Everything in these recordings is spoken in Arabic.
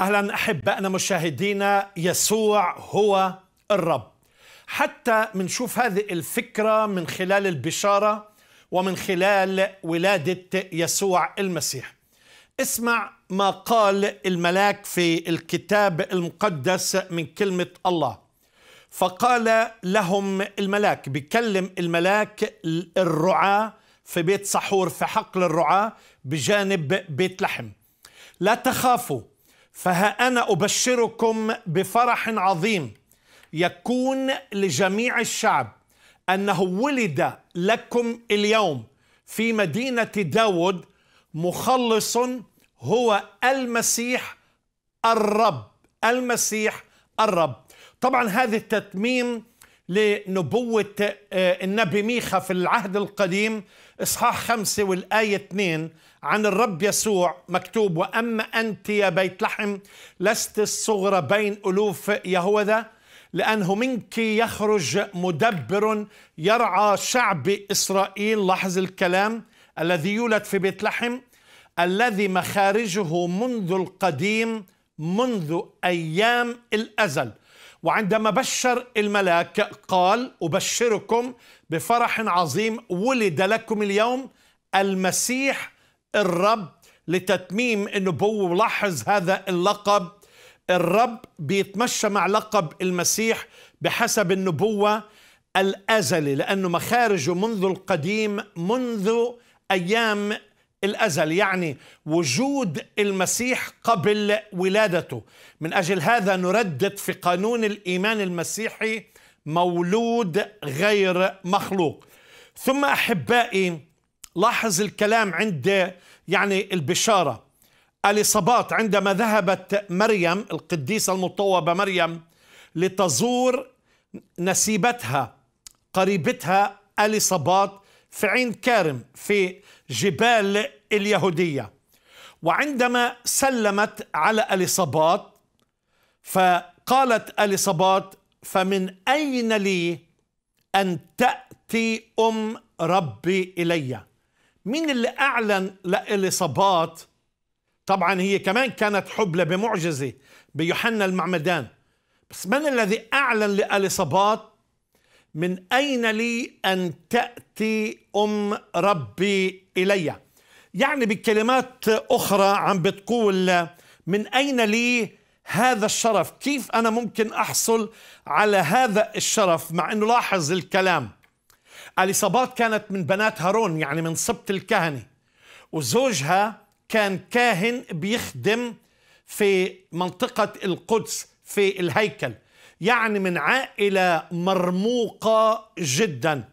اهلا احبائنا مشاهدينا يسوع هو الرب حتى منشوف هذه الفكره من خلال البشاره ومن خلال ولاده يسوع المسيح اسمع ما قال الملاك في الكتاب المقدس من كلمه الله فقال لهم الملاك بكلم الملاك الرعاه في بيت صحور في حقل الرعاه بجانب بيت لحم لا تخافوا فها انا ابشركم بفرح عظيم يكون لجميع الشعب انه ولد لكم اليوم في مدينه داود مخلص هو المسيح الرب المسيح الرب طبعا هذا التتميم لنبوة آه، النبي ميخا في العهد القديم إصحاح خمسة والآية اثنين عن الرب يسوع مكتوب وأما أنت يا بيت لحم لست الصغرى بين ألوف يهوذا لأنه منك يخرج مدبر يرعى شعب إسرائيل لاحظ الكلام الذي يولد في بيت لحم الذي مخارجه منذ القديم منذ أيام الأزل وعندما بشر الملاك قال أبشركم بفرح عظيم ولد لكم اليوم المسيح الرب لتتميم النبوة ولاحظ هذا اللقب الرب بيتمشى مع لقب المسيح بحسب النبوة الأزلي لأنه مخارجه منذ القديم منذ أيام الازل يعني وجود المسيح قبل ولادته من اجل هذا نردد في قانون الايمان المسيحي مولود غير مخلوق ثم احبائي لاحظ الكلام عند يعني البشاره اليصابات عندما ذهبت مريم القديسه المطوبه مريم لتزور نسيبتها قريبتها اليصابات في عين كارم في جبال اليهودية وعندما سلمت على أليصابات فقالت أليصابات فمن أين لي أن تأتي أم ربي إلي مين اللي أعلن لإليصابات طبعا هي كمان كانت حبلة بمعجزة بيوحنا المعمدان بس من الذي أعلن لإليصابات من أين لي أن تأتي أم ربي إلي يعني بكلمات أخرى عم بتقول من أين لي هذا الشرف كيف أنا ممكن أحصل على هذا الشرف مع أنه لاحظ الكلام أليصابات كانت من بنات هارون يعني من سبط الكهنة وزوجها كان كاهن بيخدم في منطقة القدس في الهيكل يعني من عائلة مرموقة جدا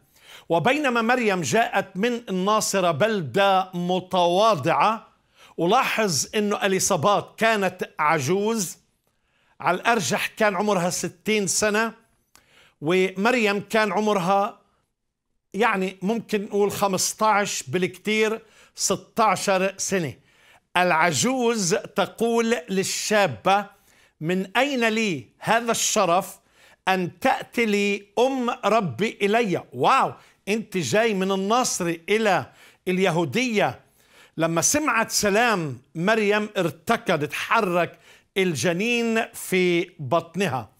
وبينما مريم جاءت من الناصرة بلدة متواضعة ولاحظ أنه أليصابات كانت عجوز على الأرجح كان عمرها ستين سنة ومريم كان عمرها يعني ممكن نقول 15 بالكتير 16 سنة العجوز تقول للشابة من أين لي هذا الشرف أن تأتي لي أم ربي إلي واو أنت جاي من النصر إلى اليهودية لما سمعت سلام مريم ارتكضت حرك الجنين في بطنها